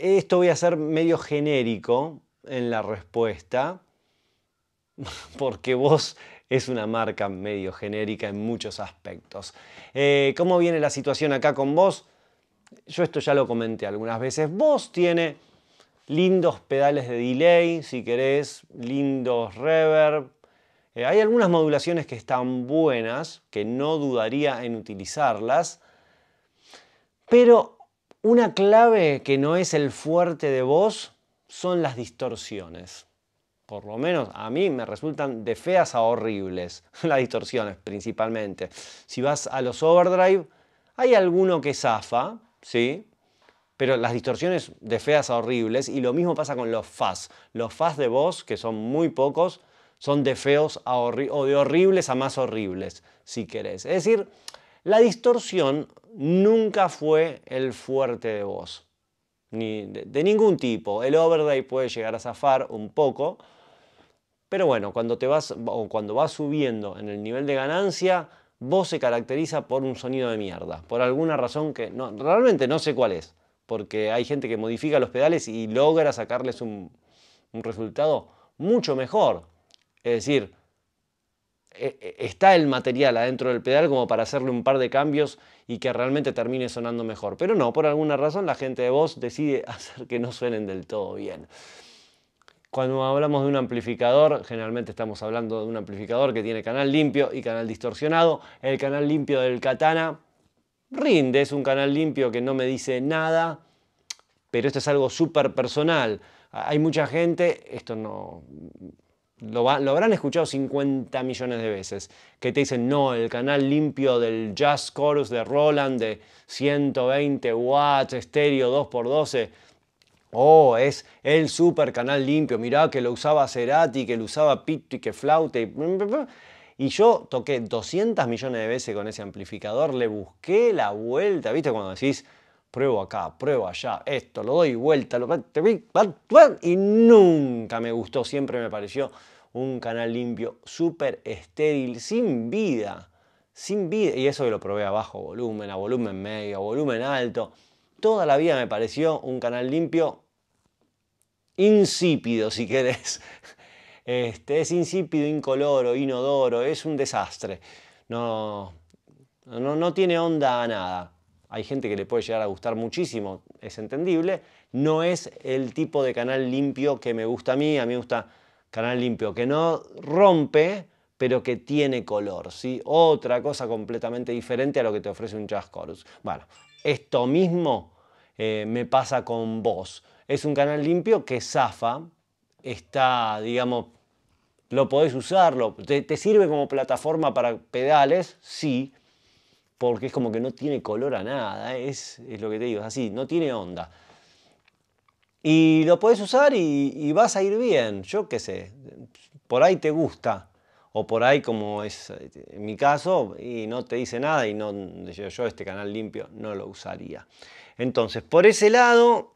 esto voy a ser medio genérico en la respuesta, porque vos es una marca medio genérica en muchos aspectos. Eh, ¿Cómo viene la situación acá con vos? Yo esto ya lo comenté algunas veces. Vos tiene lindos pedales de delay, si querés, lindos reverb. Eh, hay algunas modulaciones que están buenas, que no dudaría en utilizarlas. Pero una clave que no es el fuerte de voz son las distorsiones. Por lo menos a mí me resultan de feas a horribles las distorsiones principalmente. Si vas a los overdrive, hay alguno que zafa, ¿sí? Pero las distorsiones de feas a horribles y lo mismo pasa con los fuzz. Los fuzz de voz, que son muy pocos, son de feos a o de horribles a más horribles, si querés. Es decir, la distorsión nunca fue el fuerte de voz, ni de, ningún tipo. El overdrive puede llegar a zafar un poco, pero bueno, cuando te vas o cuando vas subiendo en el nivel de ganancia, vos se caracteriza por un sonido de mierda, por alguna razón que no, realmente no sé cuál es, porque hay gente que modifica los pedales y logra sacarles un resultado mucho mejor. Es decir, eh, eh, está el material adentro del pedal como para hacerle un par de cambios y que realmente termine sonando mejor. Pero no, por alguna razón la gente de voz decide hacer que no suenen del todo bien. Cuando hablamos de un amplificador, generalmente estamos hablando de un amplificador que tiene canal limpio y canal distorsionado. El canal limpio del Katana rinde, es un canal limpio que no me dice nada, pero esto es algo súper personal. Hay mucha gente, esto no, lo, habrán escuchado 50 millones de veces, que te dicen, no, el canal limpio del Jazz Chorus de Roland de 120 watts, estéreo 2x12. Oh, es el super canal limpio. Mirá que lo usaba Cerati, que lo usaba Pito que flaute, y yo toqué 200 millones de veces con ese amplificador, le busqué la vuelta. ¿Viste cuando decís, pruebo acá, pruebo allá, esto, lo doy vuelta, lo... y nunca me gustó, siempre me pareció un canal limpio, súper estéril, sin vida, sin vida, y eso que lo probé a bajo volumen, a volumen medio, a volumen alto, toda la vida me pareció un canal limpio insípido, si querés. Este, es insípido, incoloro, inodoro, es un desastre. No, no, no tiene onda a nada hay gente que le puede llegar a gustar muchísimo, es entendible, no es el tipo de canal limpio que me gusta a mí, a mí me gusta canal limpio, que no rompe, pero que tiene color, ¿sí? Otra cosa completamente diferente a lo que te ofrece un Jazz Chorus. Bueno, esto mismo eh, me pasa con vos. Es un canal limpio que zafa, está, digamos, lo podés usarlo, te sirve como plataforma para pedales, sí, porque es como que no tiene color a nada, ¿eh? es, lo que te digo, es así, no tiene onda. Y lo puedes usar y, vas a ir bien, yo qué sé, por ahí te gusta, o por ahí como es en eh, mi caso, y no te dice nada y no, yo, este canal limpio no lo usaría. Entonces, por ese lado,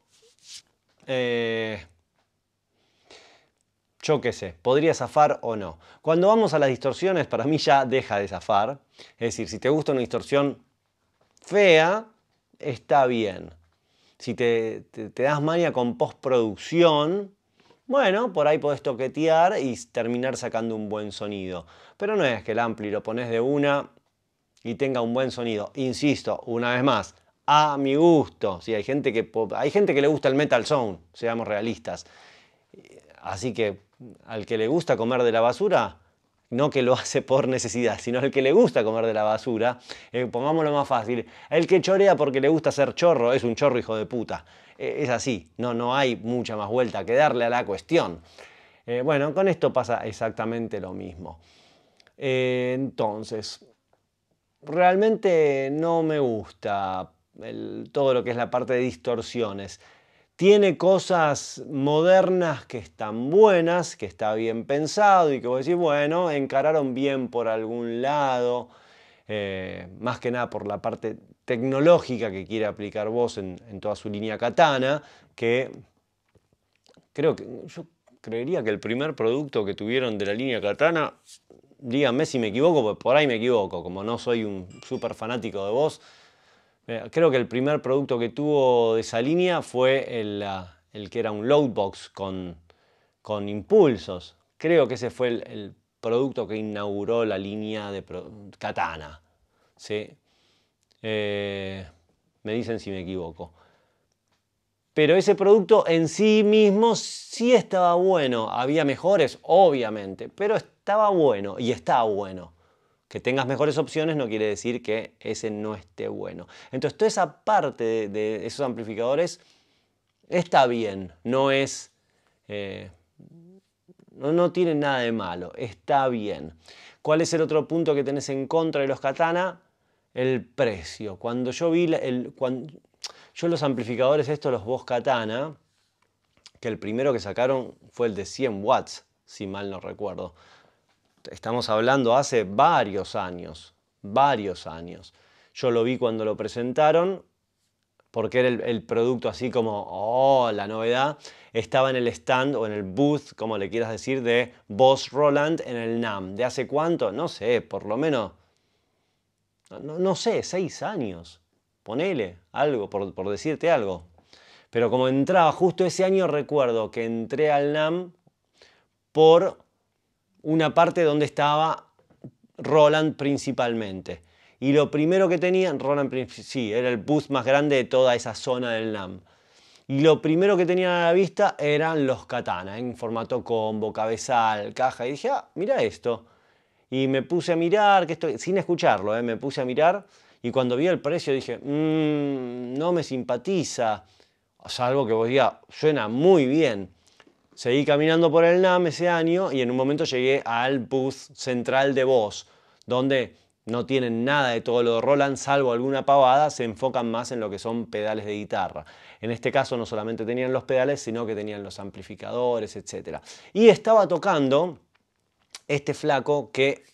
eh, yo qué sé, podría zafar o no. Cuando vamos a las distorsiones, para mí ya deja de zafar. Es decir, si te gusta una distorsión fea, está bien. Si te, das mania con postproducción, bueno, por ahí podés toquetear y terminar sacando un buen sonido. Pero no es que el ampli lo pones de una y tenga un buen sonido. Insisto, una vez más, a mi gusto. hay, gente que, hay gente que le gusta el metal sound, seamos realistas. Así que al que le gusta comer de la basura, no que lo hace por necesidad, sino al que le gusta comer de la basura, eh, pongámoslo más fácil, el que chorea porque le gusta ser chorro es un chorro hijo de puta. E, es así, no, no hay mucha más vuelta que darle a la cuestión. Eh, bueno, con esto pasa exactamente lo mismo. Eh, entonces, realmente no me gusta todo lo que es la parte de distorsiones tiene cosas modernas que están buenas, que está bien pensado y que vos decís, bueno, encararon bien por algún lado, eh, más que nada por la parte tecnológica que quiere aplicar vos en, toda su línea katana, que creo que yo creería que el primer producto que tuvieron de la línea katana, díganme si me equivoco, por ahí me equivoco, como no soy un súper fanático de vos, eh, creo que el primer producto que tuvo de esa línea fue el, ah, que era un loadbox con, impulsos. Creo que ese fue el, producto que inauguró la línea de Katana. Eh, me dicen si me equivoco. Pero ese producto en sí mismo sí estaba bueno. Había mejores, obviamente, pero estaba bueno y está bueno. Que tengas mejores opciones no quiere decir que ese no esté bueno. Entonces, toda esa parte de, esos amplificadores está bien, no es. Eh, no, tiene nada de malo, está bien. ¿Cuál es el otro punto que tenés en contra de los katana? El precio. Cuando yo vi el, cuando, yo los amplificadores, estos, los Boss Katana, que el primero que sacaron fue el de 100 watts, si mal no recuerdo. Estamos hablando hace varios años, varios años. Yo lo vi cuando lo presentaron, porque era el, producto así como, oh, la novedad, estaba en el stand o en el booth, como le quieras decir, de Boss Roland en el NAM. ¿De hace cuánto? No sé, por lo menos, no, sé, seis años. Ponele algo, por, por decirte algo. Pero como entraba justo ese año, recuerdo que entré al NAM por una parte donde estaba Roland principalmente. Y lo primero que tenían, Roland sí, era el bus más grande de toda esa zona del NAM. Y lo primero que tenían a la vista eran los katana, en formato combo, cabezal, caja. Y dije, ah, mira esto. Y me puse a mirar, que estoy, sin escucharlo, eh, me puse a mirar. Y cuando vi el precio dije, mmm, no me simpatiza. Algo que vos digas, suena muy bien. Seguí caminando por el NAM ese año y en un momento llegué al booth central de Voz, donde no tienen nada de todo lo de Roland, salvo alguna pavada, se enfocan más en lo que son pedales de guitarra. En este caso no solamente tenían los pedales, sino que tenían los amplificadores, etc. Y estaba tocando este flaco que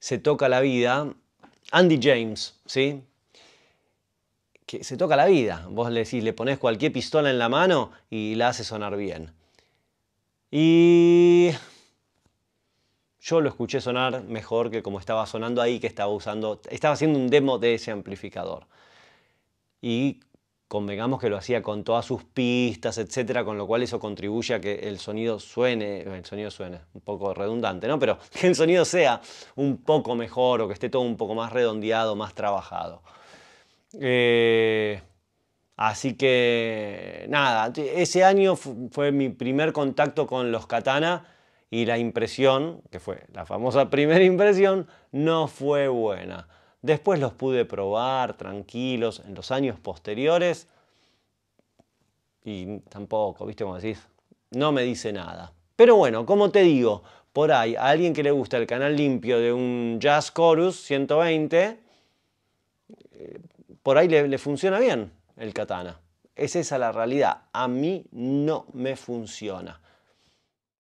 se toca la vida, Andy James, ¿sí? Que se toca la vida. Vos le decís, le pones cualquier pistola en la mano y la hace sonar bien. Y yo lo escuché sonar mejor que como estaba sonando ahí, que estaba usando, estaba haciendo un demo de ese amplificador. Y convengamos que lo hacía con todas sus pistas, etcétera, con lo cual eso contribuye a que el sonido suene, el sonido suene, un poco redundante, ¿no? Pero que el sonido sea un poco mejor o que esté todo un poco más redondeado, más trabajado. Eh, Así que nada, ese año fue mi primer contacto con los katana y la impresión, que fue la famosa primera impresión, no fue buena. Después los pude probar tranquilos en los años posteriores y tampoco, viste cómo decís, no me dice nada. Pero bueno, como te digo, por ahí a alguien que le gusta el canal limpio de un Jazz Chorus 120, eh, por ahí le funciona bien el katana. Es esa la realidad. A mí no me funciona.